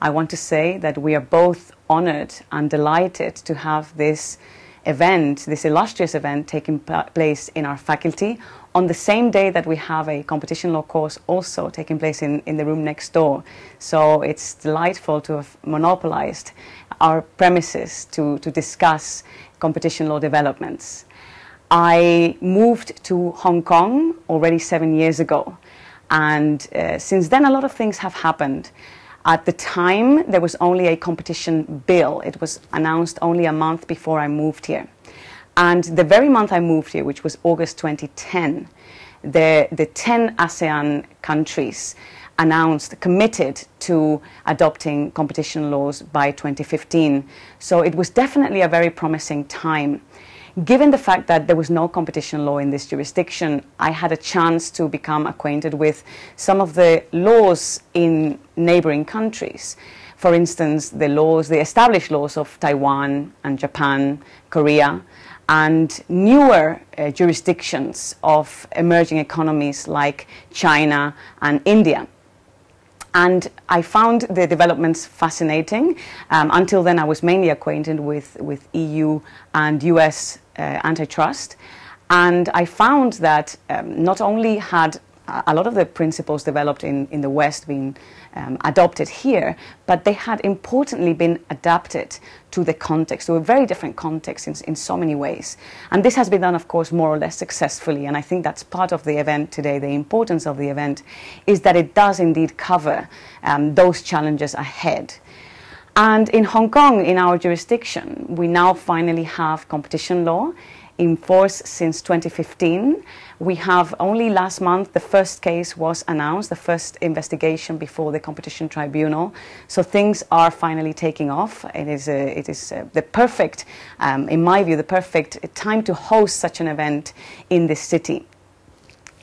I want to say that we are both honored and delighted to have this event, this illustrious event, taking place in our faculty on the same day that we have a competition law course also taking place in, in the room next door. So it's delightful to have monopolized our premises to, to discuss competition law developments. I moved to Hong Kong already seven years ago. And uh, since then, a lot of things have happened. At the time, there was only a competition bill. It was announced only a month before I moved here. And the very month I moved here, which was August 2010, the, the 10 ASEAN countries announced, committed to adopting competition laws by 2015. So it was definitely a very promising time. Given the fact that there was no competition law in this jurisdiction, I had a chance to become acquainted with some of the laws in neighboring countries. For instance, the laws, the established laws of Taiwan and Japan, Korea, and newer uh, jurisdictions of emerging economies like China and India. And I found the developments fascinating. Um, until then, I was mainly acquainted with, with EU and US uh, antitrust. And I found that um, not only had a lot of the principles developed in, in the West being um, adopted here, but they had importantly been adapted to the context, to a very different context in, in so many ways. And this has been done, of course, more or less successfully, and I think that's part of the event today. The importance of the event is that it does indeed cover um, those challenges ahead. And in Hong Kong, in our jurisdiction, we now finally have competition law in force since 2015. We have only last month, the first case was announced, the first investigation before the competition tribunal. So things are finally taking off. It is, a, it is a, the perfect, um, in my view, the perfect time to host such an event in this city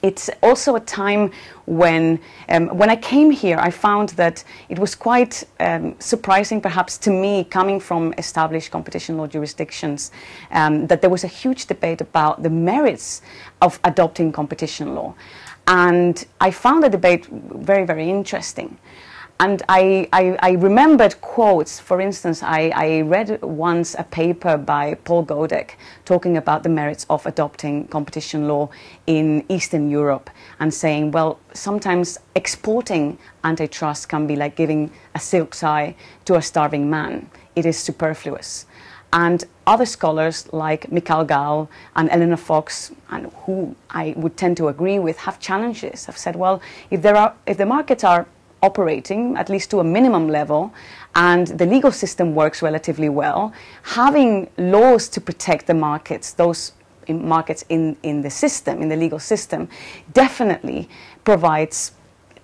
it's also a time when um, when I came here, I found that it was quite um, surprising, perhaps to me, coming from established competition law jurisdictions, um, that there was a huge debate about the merits of adopting competition law, and I found the debate very, very interesting. And I, I, I, remembered quotes. For instance, I, I, read once a paper by Paul Godek talking about the merits of adopting competition law in Eastern Europe and saying, well, sometimes exporting antitrust can be like giving a silk tie to a starving man, it is superfluous. And other scholars like Mikhail Gal and Eleanor Fox, and who I would tend to agree with, have challenges, have said, well, if, there are, if the markets are operating, at least to a minimum level, and the legal system works relatively well, having laws to protect the markets, those in markets in, in the system, in the legal system, definitely provides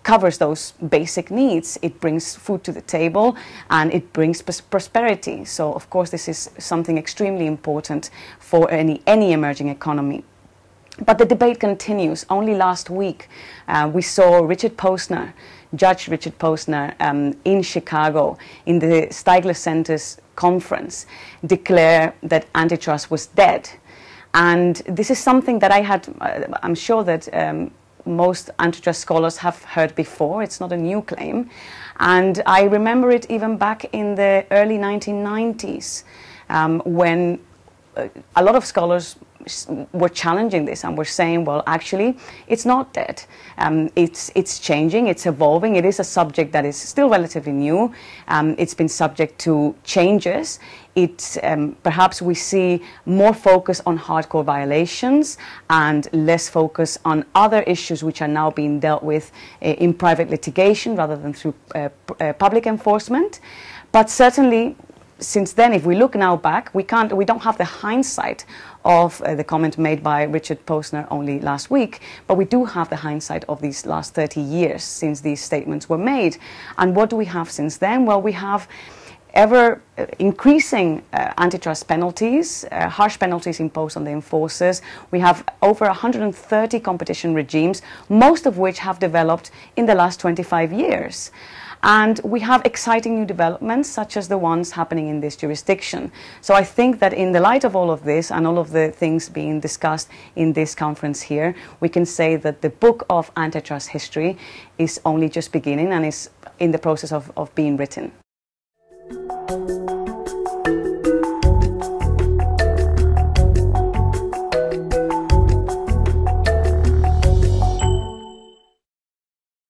covers those basic needs. It brings food to the table and it brings prosperity. So, of course, this is something extremely important for any, any emerging economy. But the debate continues. Only last week, uh, we saw Richard Posner, Judge Richard Posner, um, in Chicago, in the Steigler Center's conference, declare that antitrust was dead. And this is something that I had, uh, I'm sure that um, most antitrust scholars have heard before. It's not a new claim. And I remember it even back in the early 1990s um, when uh, a lot of scholars we're challenging this and we're saying, well, actually, it's not dead. Um, it's, it's changing, it's evolving. It is a subject that is still relatively new. Um, it's been subject to changes. It, um, perhaps we see more focus on hardcore violations and less focus on other issues which are now being dealt with uh, in private litigation rather than through uh, uh, public enforcement. But certainly, since then, if we look now back, we, can't, we don't have the hindsight of uh, the comment made by Richard Posner only last week, but we do have the hindsight of these last 30 years since these statements were made. And what do we have since then? Well, we have ever uh, increasing uh, antitrust penalties, uh, harsh penalties imposed on the enforcers. We have over 130 competition regimes, most of which have developed in the last 25 years. And we have exciting new developments, such as the ones happening in this jurisdiction. So I think that in the light of all of this and all of the things being discussed in this conference here, we can say that the book of antitrust history is only just beginning and is in the process of, of being written.